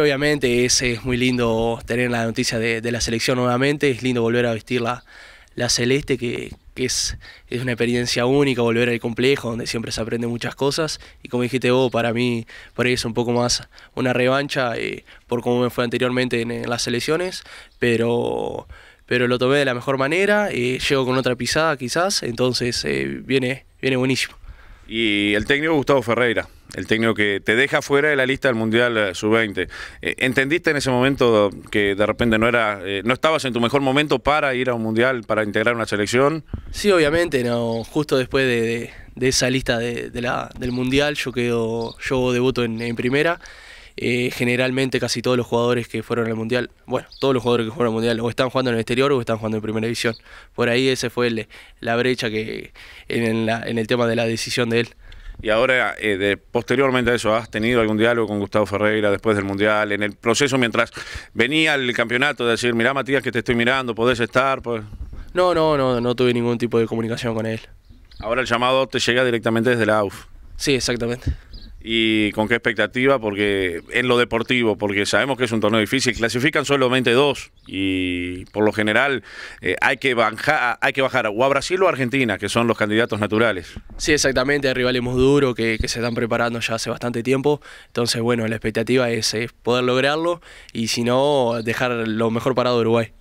Obviamente es, es, muy lindo tener la noticia de, la selección nuevamente, es lindo volver a vestir la, celeste, que, es, es, una experiencia única, volver al complejo, donde siempre se aprende muchas cosas. Y como dijiste vos, para mí por es un poco más una revancha eh, por cómo me fue anteriormente en, las selecciones, pero, pero lo tomé de la mejor manera, eh, llego con otra pisada quizás, entonces eh, viene, viene buenísimo y el técnico Gustavo Ferreira, el técnico que te deja fuera de la lista del Mundial eh, Sub-20. Eh, ¿Entendiste en ese momento que de repente no era, eh, no estabas en tu mejor momento para ir a un Mundial, para integrar una selección? Sí, obviamente, no. Justo después de, esa lista de, la, del Mundial, yo quedo, yo debuto en primera. Eh, generalmente casi todos los jugadores que fueron al Mundial, bueno, todos los jugadores que fueron al Mundial o están jugando en el exterior o están jugando en Primera División. Por ahí esa fue la brecha que en, la, en el tema de la decisión de él. Y ahora, eh, posteriormente a eso, ¿has tenido algún diálogo con Gustavo Ferreira después del Mundial? En el proceso, mientras venía al campeonato, de decir, mirá Matías que te estoy mirando, podés estar. Pues"? No, no, no, no tuve ningún tipo de comunicación con él. Ahora el llamado te llega directamente desde la AUF. Sí, exactamente y con qué expectativa, porque en lo deportivo, porque sabemos que es un torneo difícil, clasifican solamente dos y por lo general eh, hay, que bajar, hay que bajar o a Brasil o a Argentina, que son los candidatos naturales. Sí, exactamente, hay rivales muy duros que, se están preparando ya hace bastante tiempo, entonces bueno, la expectativa es, poder lograrlo y si no, dejar lo mejor parado Uruguay.